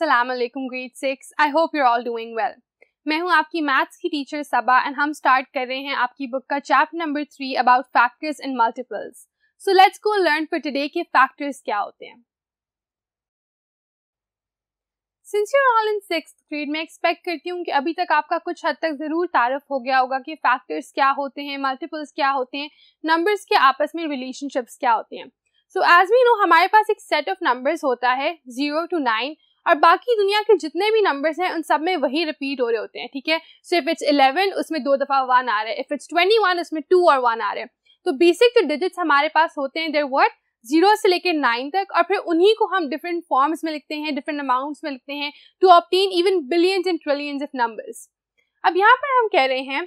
अस्सलाम वालेकुम grade six I hope you all doing well मैं हूं आपकी मैथ्स की टीचर सबा एंड हम स्टार्ट कर रहे हैं आपकी बुक का chapter number three about factors and multiples so let's go learn for today के फैक्टर्स क्या होते हैं since you are all in six grade मैं एक्सपेक्ट करती हूं कि अभी तक आपका कुछ हद तक ज़रूर तारफ हो गया होगा कि फैक्टर्स क्या होते हैं मल्टीपल्स क्या होते हैं नंबर्स के आपस में रिलेशनशिप्स क्या होते हैं सो एज वी नो हमारे पास एक सेट ऑफ नंबर्स होता है जीरो टू नाइन और बाकी दुनिया के जितने भी नंबर्स हैं उन सब में वही रिपीट हो रहे होते हैं ठीक है सो इफ़ इट्स इलेवन उसमें दो दफ़ा वन आ रहे हैं इफ़ इट्स ट्वेंटी वन उसमें टू और वन आ रहे हैं तो बेसिक जो डिजिट्स हमारे पास होते हैं देर वर्ड जीरो से लेकर नाइन तक और फिर उन्हीं को हम डिफरेंट फॉर्म्स में लिखते हैं डिफरेंट अमाउंट्स में लिखते हैं to obtain even billions and trillions of numbers अब यहाँ पर हम कह रहे हैं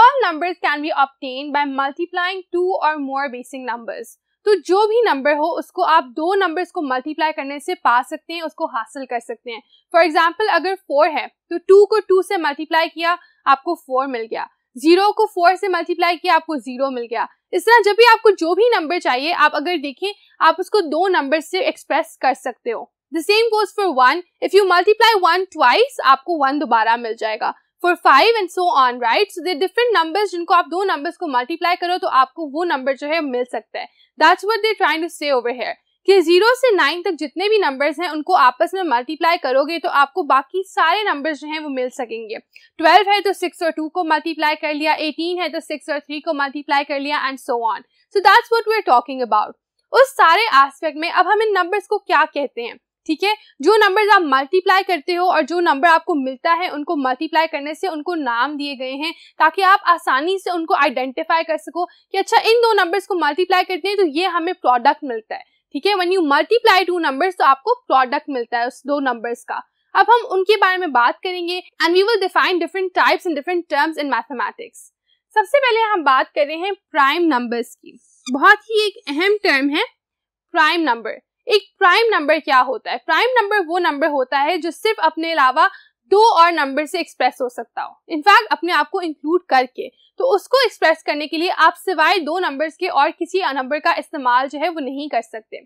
all numbers can be obtain by multiplying two और मोर बेसिक नंबर्स तो जो भी नंबर हो उसको आप दो नंबर्स को मल्टीप्लाई करने से पा सकते हैं उसको हासिल कर सकते हैं फॉर एग्जाम्पल अगर फोर है तो टू को टू से मल्टीप्लाई किया आपको फोर मिल गया जीरो को फोर से मल्टीप्लाई किया आपको जीरो मिल गया इस तरह जब भी आपको जो भी नंबर चाहिए आप अगर देखें आप उसको दो नंबर से एक्सप्रेस कर सकते हो the same goes for one if you multiply one twice आपको वन दोबारा मिल जाएगा for five and so on right so there different numbers जिनको आप दो नंबर्स को मल्टीप्लाई करो तो आपको वो नंबर जो है मिल सकता है that's what they trying to say over here कि जीरो से नाइन तक जितने भी नंबर्स हैं उनको आपस में मल्टीप्लाई करोगे तो आपको बाकी सारे नंबर्स जो हैं वो मिल सकेंगे ट्वेल्व है तो सिक्स और टू को मल्टीप्लाई कर लिया एटीन है तो सिक्स और थ्री को मल्टीप्लाई कर लिया and so on so that's what we are talking about उस सारे एस्पेक्ट में अब हम इन नंबर्स को क्या कहते हैं ठीक है जो नंबर्स आप मल्टीप्लाई करते हो और जो नंबर आपको मिलता है उनको मल्टीप्लाई करने से उनको नाम दिए गए हैं ताकि आप आसानी से उनको आइडेंटिफाई कर सको कि अच्छा इन दो नंबर्स को मल्टीप्लाई करते हैं तो ये हमें प्रोडक्ट मिलता है ठीक है when you multiply two numbers तो आपको प्रोडक्ट मिलता है उस दो नंबर्स का अब हम उनके बारे में बात करेंगे and we will define different types and different terms in mathematics सबसे पहले हम बात कर रहे हैं प्राइम नंबर्स की बहुत ही एक अहम टर्म है प्राइम नंबर एक प्राइम नंबर क्या होता है प्राइम नंबर वो नंबर होता है जो सिर्फ अपने अलावा दो और नंबर से एक्सप्रेस हो सकता हो इनफैक्ट अपने आप को इंक्लूड करके तो उसको एक्सप्रेस करने के लिए आप सिवाय दो नंबर्स के और किसी नंबर का इस्तेमाल जो है वो नहीं कर सकते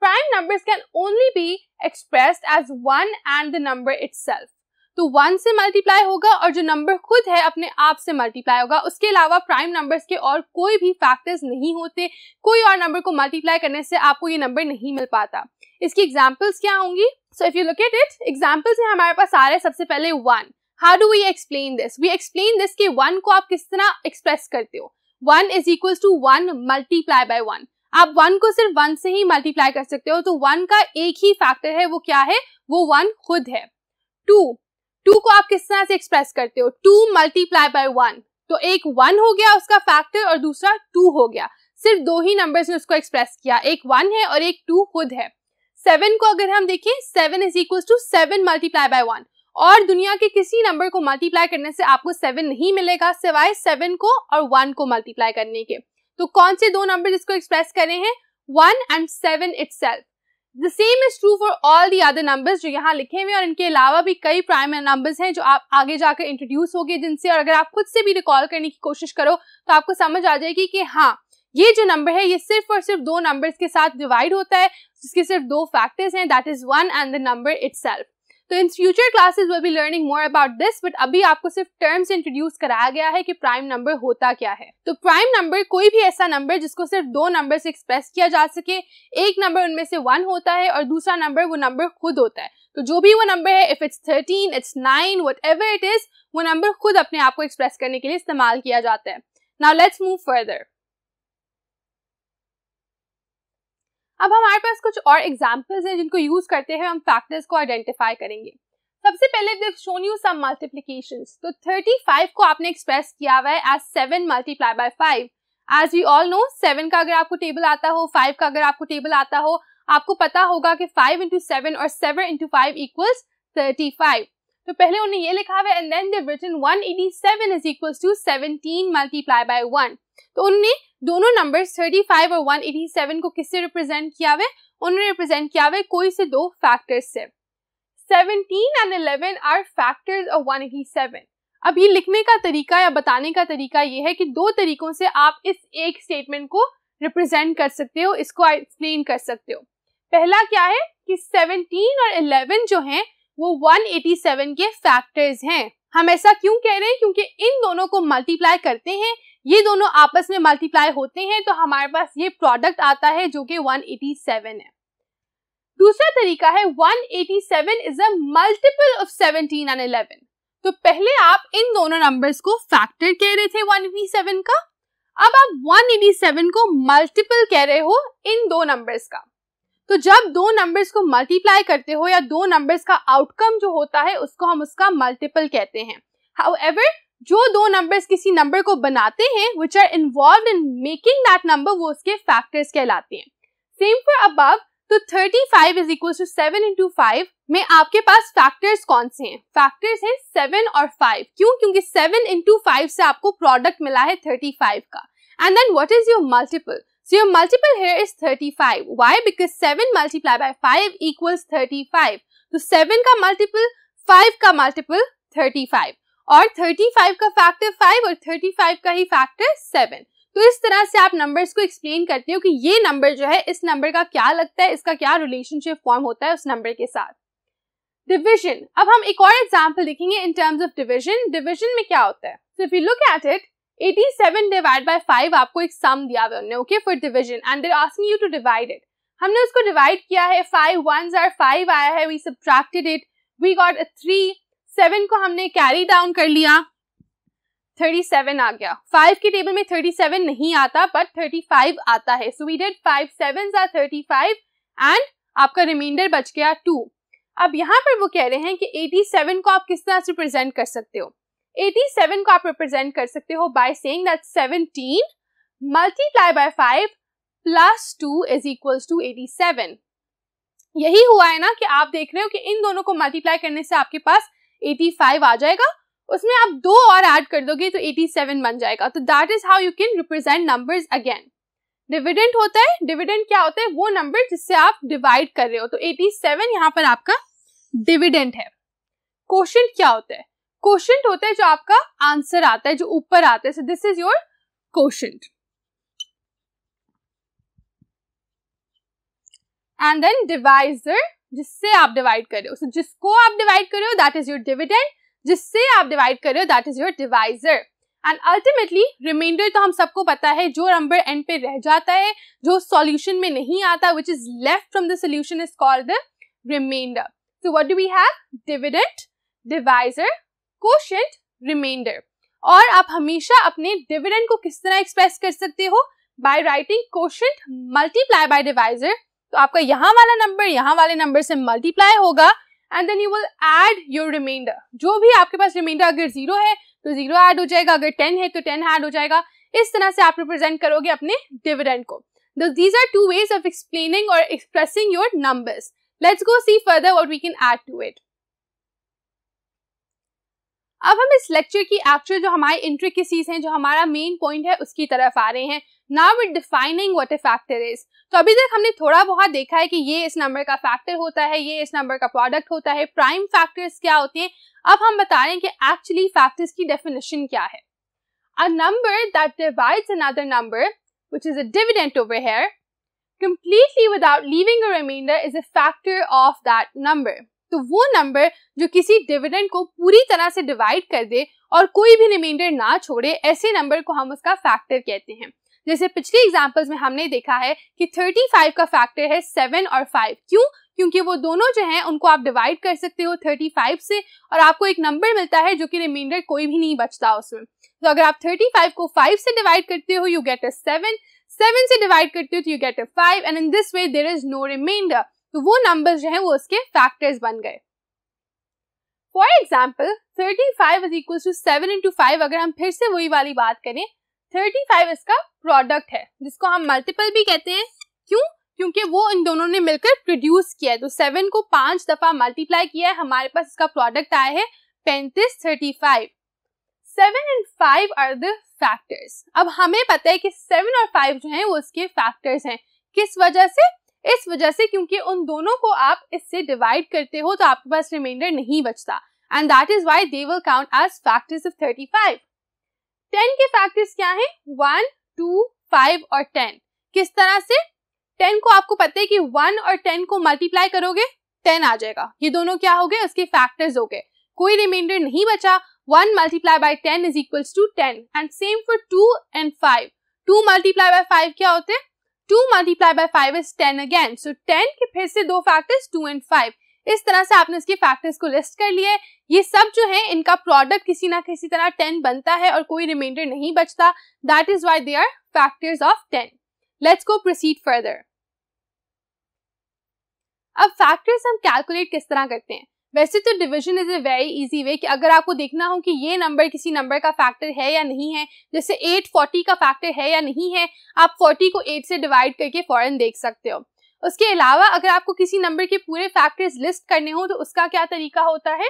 prime numbers can only be expressed as one and the number itself तो वन से मल्टीप्लाई होगा और जो नंबर खुद है अपने आप से मल्टीप्लाई होगा उसके अलावा प्राइम नंबर्स के और कोई भी फैक्टर्स नहीं होते कोई और नंबर को मल्टीप्लाई करने से आपको ये नंबर नहीं मिल पाता इसकी एग्जाम्पल्स क्या होंगी so if you look at it examples में हमारे पास आ रहे हैं सबसे पहले one how do we explain this we explain this के वन को आप किस तरह एक्सप्रेस करते हो one is equal to one multiply by one आप वन को सिर्फ वन से ही मल्टीप्लाई कर सकते हो तो वन का एक ही फैक्टर है वो क्या है वो वन खुद है टू टू को आप किस तरह से एक्सप्रेस करते हो टू मल्टीप्लाई बाय वन तो एक वन हो गया उसका फैक्टर और दूसरा टू हो गया सिर्फ दो ही नंबर्स ने उसको एक्सप्रेस किया एक वन है और एक टू खुद है सेवन को अगर हम देखें seven is equal to seven multiply by one और दुनिया के किसी नंबर को मल्टीप्लाई करने से आपको सेवन नहीं मिलेगा सिवाय सेवन को और वन को मल्टीप्लाई करने के तो कौन से दो नंबर इसको एक्सप्रेस करें हैं one and seven it the same is true for all the other numbers जो यहाँ लिखे हुए और इनके अलावा भी कई प्राइम नंबर्स हैं जो आप आगे जाकर इंट्रोड्यूस हो गए जिनसे और अगर आप खुद से भी रिकॉल करने की कोशिश करो तो आपको समझ आ जाएगी कि हाँ ये जो नंबर है ये सिर्फ और सिर्फ दो नंबर्स के साथ डिवाइड होता है जिसके सिर्फ दो फैक्टर्स हैं that is one and the number it तो in future classes we learning more about this but अभी आपको सिर्फ टर्म्स इंट्रोड्यूस कराया गया है कि प्राइम नंबर होता क्या है तो प्राइम नंबर कोई भी ऐसा नंबर जिसको सिर्फ दो नंबर से एक्सप्रेस किया जा सके एक नंबर उनमें से वन होता है और दूसरा नंबर वो नंबर खुद होता है तो जो भी वो नंबर है if it's thirteen it's nine whatever it is वो नंबर खुद अपने आप को एक्सप्रेस करने के लिए इस्तेमाल किया जाता है नाउ लेट्स मूव फर्दर अब हमारे पास कुछ और एग्जाम्पल्स हैं जिनको यूज करते हुए हम फैक्टर्स को आइडेंटिफाई करेंगे सबसे पहले शोन यू सम मल्टीप्लीकेशन तो 35 को आपने एक्सप्रेस किया हुआ है as seven multiply by five as we all know seven का अगर आपको टेबल आता हो फाइव का अगर आपको टेबल आता हो आपको पता होगा कि फाइव इंटू सेवन और seven into five equals thirty five तो पहले उन्हें ये लिखा हुआ है and then they written 187 is equals to 17 multiply by 1 तो उनने दोनों नंबर 35 और 187 को किससे रिप्रेजेंट किया हुआ उन्होंने रिप्रेजेंट किया हुआ कोई से दो फैक्टर्स से 17 एंड 11 आर फैक्टर्स ऑफ 187 अब ये लिखने का तरीका या बताने का तरीका ये है कि दो तरीकों से आप इस एक स्टेटमेंट को रिप्रेजेंट कर सकते हो इसको एक्सप्लेन कर सकते हो पहला क्या है कि 17 और 11 जो हैं वो 187 के फैक्टर्स हैं हम ऐसा क्यों कह रहे हैं क्योंकि इन दोनों को मल्टीप्लाई करते हैं ये दोनों आपस में मल्टीप्लाई होते हैं तो हमारे पास ये प्रोडक्ट आता है जो कि 187 है दूसरा तरीका है 187 is a multiple of seventeen and eleven तो पहले आप इन दोनों नंबर्स को फैक्टर कह रहे थे 187 का अब आप 187 को मल्टीपल कह रहे हो इन दो नंबर्स का तो जब दो नंबर्स को मल्टीप्लाई करते हो या दो नंबर्स का आउटकम जो होता है उसको हम उसका मल्टीपल कहते हैं हाउ जो दो नंबर्स किसी नंबर को बनाते हैं which are involve in making that number वो उसके फैक्टर्स कहलाते हैं सेम फॉर अबव तो 35 five is equal to seven into five में आपके पास फैक्टर्स कौन से हैं फैक्टर्स हैं सेवन और फाइव क्यों क्योंकि सेवन इंटू फाइव से आपको प्रोडक्ट मिला है थर्टी फाइव का and then what is your multiple So your multiple here is 35. Why? Because 7 multiplied by 5 equals 35. So 7 ka multiple, 5 ka multiple 35. Or 35 ka factor 5 or 35 ka hi factor 7. तो इस तरह से आप numbers को explain करते हो कि ये नंबर जो है इस नंबर का क्या लगता है इसका क्या रिलेशनशिप फॉर्म होता है उस नंबर के साथ डिवीजन अब हम एक और एग्जांपल देखेंगे in terms of division division में क्या होता है so if you look at it 87 divide by 5 आपको एक सम दिया हुआ है okay for division and there asking you to divide it हमने उसको डिवाइड किया है 5 वन आर 5 आया है we subtracted it we got a 3 7 को हमने कैरी डाउन कर लिया 37 आ गया 5 के टेबल में 37 नहीं आता बट 35 आता है so we did 5 seven are 35 and आपका रिमाइंडर बच गया 2 अब यहां पर वो कह रहे हैं कि 87 को आप किस तरह से प्रेजेंट कर सकते हो 87 को आप रिप्रेजेंट कर सकते हो by saying that 17 multiply by 5 plus 2 is equals to 87 यही हुआ है ना कि आप देख रहे हो कि इन दोनों को मल्टीप्लाई करने से आपके पास 85 आ जाएगा उसमें आप दो और ऐड कर दोगे तो 87 बन जाएगा तो that is how you can represent numbers again dividend होता है डिविडेंट क्या होता है वो नंबर जिससे आप डिवाइड कर रहे हो तो 87 यहाँ पर आपका डिविडेंट है क्वेश्चन क्या होता है क्वेश्चन होता है जो आपका आंसर आता है जो ऊपर आता है so this is your question and then divisor जिससे आप डिवाइड कर रहे हो सो जिसको आप डिवाइड कर रहे हो दैट इज योर डिविडेंड जिससे आप डिवाइड कर रहे हो that is your divisor and ultimately remainder तो हम सबको पता है जो नंबर एंड पे रह जाता है जो सॉल्यूशन में नहीं आता which is left from the solution is called the remainder so what do we have dividend divisor quotient remainder और आप हमेशा अपने डिविडेंड को किस तरह एक्सप्रेस कर सकते हो by writing quotient multiply by divisor तो आपका यहाँ वाला नंबर यहाँ वाले नंबर से मल्टीप्लाई होगा and then you will add your remainder जो भी आपके पास रिमाइंडर अगर जीरो है तो जीरो ऐड हो जाएगा अगर टेन है तो टेन ऐड हो जाएगा इस तरह से आप रिप्रेजेंट करोगे अपने डिविडेंड को these are two ways of explaining और expressing your numbers let's go see further what we can add to it अब हम इस लेक्चर की एक्चुअल जो हमारे इंट्रिकेसीज हैं जो हमारा मेन पॉइंट है उसकी तरफ आ रहे हैं now with defining what a factor is तो अभी तक हमने थोड़ा बहुत देखा है कि ये इस नंबर का फैक्टर होता है ये इस नंबर का प्रोडक्ट होता है प्राइम फैक्टर्स क्या होते हैं अब हम बता रहे हैं कि एक्चुअली फैक्टर्स की डेफिनेशन क्या है a number that divides another number which is a dividend over here completely without leaving a remainder is a factor of that number तो वो नंबर जो किसी डिविडेंड को पूरी तरह से डिवाइड कर दे और कोई भी रिमाइंडर ना छोड़े ऐसे नंबर को हम उसका फैक्टर कहते हैं जैसे पिछले एग्जाम्पल्स में हमने देखा है कि 35 का फैक्टर है 7 और 5 क्यों क्योंकि वो दोनों जो हैं उनको आप डिवाइड कर सकते हो 35 से और आपको एक नंबर मिलता है जो कि रिमाइंडर कोई भी नहीं बचता उसमें तो अगर आप 35 को 5 से डिवाइड करते हो यू गेट अ 7 7 से डिवाइड करते हो तो you get a 5 and in this way there is no remainder तो वो नंबर्स जो है वो उसके फैक्टर्स बन गए for example thirty five is equal to seven into five अगर हम फिर से वही वाली बात करें थर्टी फाइव इसका प्रोडक्ट है जिसको हम मल्टीपल भी कहते हैं क्यों क्योंकि वो इन दोनों ने मिलकर प्रोड्यूस किया है तो सेवन को पांच दफा मल्टीप्लाई किया है हमारे पास इसका प्रोडक्ट आया है पैंतीस thirty five seven and five are the factors अब हमें पता है कि सेवन और फाइव जो है वो उसके फैक्टर्स हैं किस वजह से इस वजह से क्योंकि उन दोनों को आप इससे डिवाइड करते हो तो आपके पास रिमाइंडर नहीं बचता and that is why they will count as factors of five ten के फैक्टर्स क्या है वन टू फाइव और टेन किस तरह से टेन को आपको पता है कि वन और टेन को मल्टीप्लाई करोगे टेन आ जाएगा ये दोनों क्या हो गए उसके फैक्टर्स हो गए कोई रिमाइंडर नहीं बचा one multiply by ten is equal to ten and same for two and five two multiply by five क्या होते हैं two multiply by five is ten again so ten के फिर से दो फैक्टर्स टू एंड फाइव इस तरह से आपने इसके फैक्टर्स को लिस्ट कर लिए ये सब जो है इनका प्रोडक्ट किसी ना किसी तरह टेन बनता है और कोई रिमाइंडर नहीं बचता that is why they are factors of ten let's go proceed further अब फैक्टर्स हम कैलकुलेट किस तरह करते हैं वैसे तो division is a very easy way कि अगर आपको देखना हो कि ये नंबर किसी नंबर का फैक्टर है या नहीं है जैसे 840 का फैक्टर है या नहीं है आप 40 को 8 से डिवाइड करके फ़ौरन देख सकते हो उसके अलावा अगर आपको किसी नंबर के पूरे फैक्टर्स लिस्ट करने हो तो उसका क्या तरीका होता है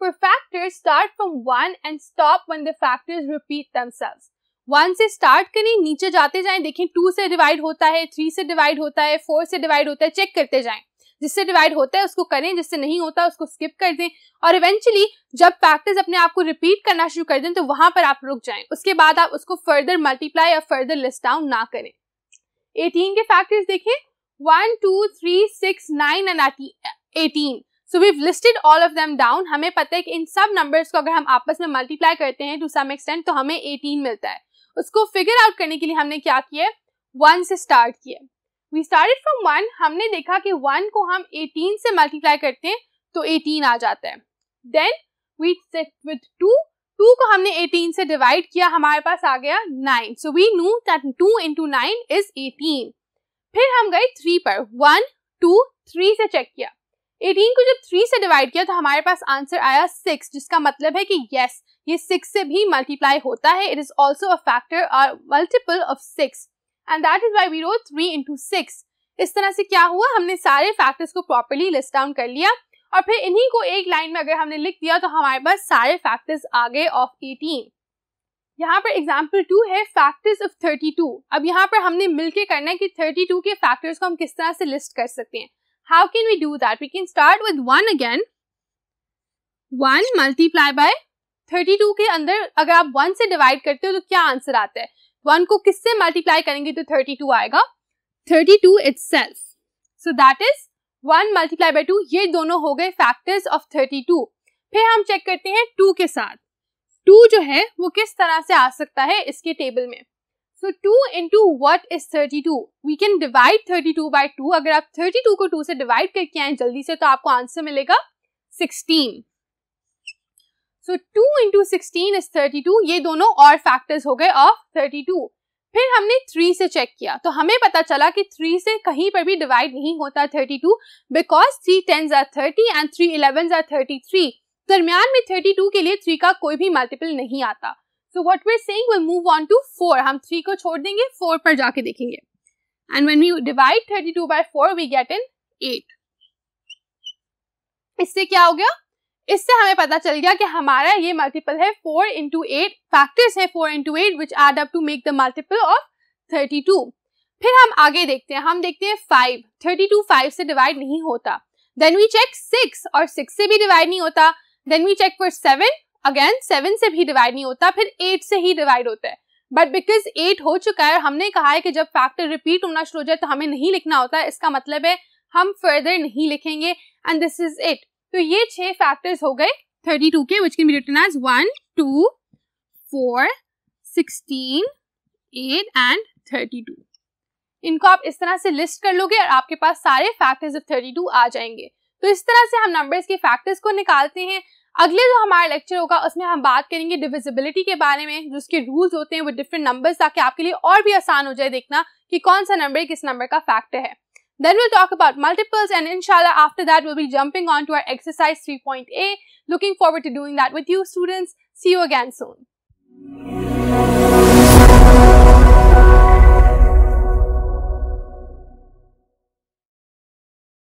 for factors start from one and stop one the factors repeat themselves. One से स्टार्ट करें नीचे जाते जाएं देखें टू से डिवाइड होता है थ्री से डिवाइड होता है फोर से डिवाइड होता है चेक करते जाएं जिससे डिवाइड होता है उसको करें जिससे नहीं होता उसको स्किप कर दें और इवेंचुअली जब प्रैक्टिस अपने आप को रिपीट करना शुरू कर दें तो वहां पर आप रुक जाएं उसके बाद आप उसको फर्दर मल्टीप्लाई या फर्दर लिस्ट डाउन ना करें एटीन के फैक्टर्स देखें one two three six nine and eighteen so we listed all of them down हमें पता है कि इन सब नंबर्स को अगर हम आपस में मल्टीप्लाई करते हैं टू सम एक्सटेंड तो हमें एटीन मिलता है उसको फिगर आउट करने के लिए हमने क्या किया वन से स्टार्ट किया वी स्टार्टेड फ्रॉम वन हमने देखा कि वन को हम एटीन से मल्टीप्लाई करते हैं तो एटीन आ जाता है then we set with two two को हमने एटीन से डिवाइड किया हमारे पास आ गया nine so we know that two into nine is eighteen फिर हम गए थ्री पर वन टू थ्री से चेक किया एटीन को जब थ्री से डिवाइड किया तो हमारे पास आंसर आया सिक्स जिसका मतलब है कि यस yes, ये सिक्स से भी मल्टीप्लाई होता है it is also a factor are multiple of six and that is why we row three into six इस तरह से क्या हुआ हमने सारे फैक्टर्स को प्रॉपरली लिस्ट डाउन कर लिया और फिर इन्हीं को एक लाइन में अगर हमने लिख दिया तो हमारे पास सारे फैक्टर्स आ गए ऑफ एटीन यहाँ पर एग्जाम्पल टू है फैक्टर्स ऑफ थर्टी टू अब यहाँ पर हमने मिलके करना है कि थर्टी टू के फैक्टर्स को हम किस तरह से लिस्ट कर सकते हैं how can we do that we can start with one again one multiply by thirty two के अंदर अगर आप वन से डिवाइड करते हो तो क्या आंसर आता है वन को किससे मल्टीप्लाई करेंगे तो थर्टी टू आएगा thirty two itself so that is one multiply by two ये दोनों हो गए फैक्टर्स ऑफ थर्टी टू फिर हम चेक करते हैं टू के साथ टू जो है वो किस तरह से आ सकता है इसके टेबल में so two into what is thirty two we can divide thirty two by two अगर आप थर्टी टू को टू से डिवाइड करके आए जल्दी से तो आपको आंसर मिलेगा sixteen so two into sixteen is thirty two ये दोनों और फैक्टर्स हो गए ऑफ थर्टी टू फिर हमने थ्री से चेक किया तो हमें पता चला कि थ्री से कहीं पर भी डिवाइड नहीं होता thirty two because three ten are thirty and three eleven are thirty three दरमियान में थर्टी टू के लिए थ्री का कोई भी मल्टीपल नहीं आता so what we're saying will move on to four हम थ्री को छोड़ देंगे फोर पर जाके देखेंगे and when we divide thirty two by four we get in eight इससे क्या हो गया इससे हमें पता चल गया कि हमारा ये मल्टीपल है फोर इंटू एट फैक्टर्स है four into eight which add up to make the multiple of thirty two फिर हम आगे देखते हैं हम देखते हैं फाइव थर्टी टू फाइव से डिवाइड नहीं होता देन वी चेक सिक्स और सिक्स से भी डिवाइड नहीं होता then we check for seven again seven से भी डिवाइड नहीं होता फिर एट से ही डिवाइड होता है बट बिकॉज एट हो चुका है हमने कहा है कि जब फैक्टर रिपीट होना शुरू हो जाए तो हमें नहीं लिखना होता इसका मतलब है हम फर्दर नहीं लिखेंगे एंड दिस इज इट तो ये छह फैक्टर्स हो गए थर्टी टू के which can be written as one two four sixteen eight and thirty two इनको आप इस तरह से लिस्ट कर लोगे और आपके पास सारे फैक्टर्स ऑफ थर्टी टू आ जाएंगे तो इस तरह से हम नंबर्स के फैक्टर्स को निकालते हैं अगले जो हमारा लेक्चर होगा उसमें हम बात करेंगे डिविजिबिलिटी के बारे में जो उसके रूल्स होते हैं वो डिफरेंट नंबर्स ताकि आपके लिए और भी आसान हो जाए देखना कि कौन सा नंबर किस नंबर का फैक्टर है Then we'll talk about multiples and inshallah after that we'll be jumping on to our exercise 3.a. Looking forward to doing that with you students. See you again soon.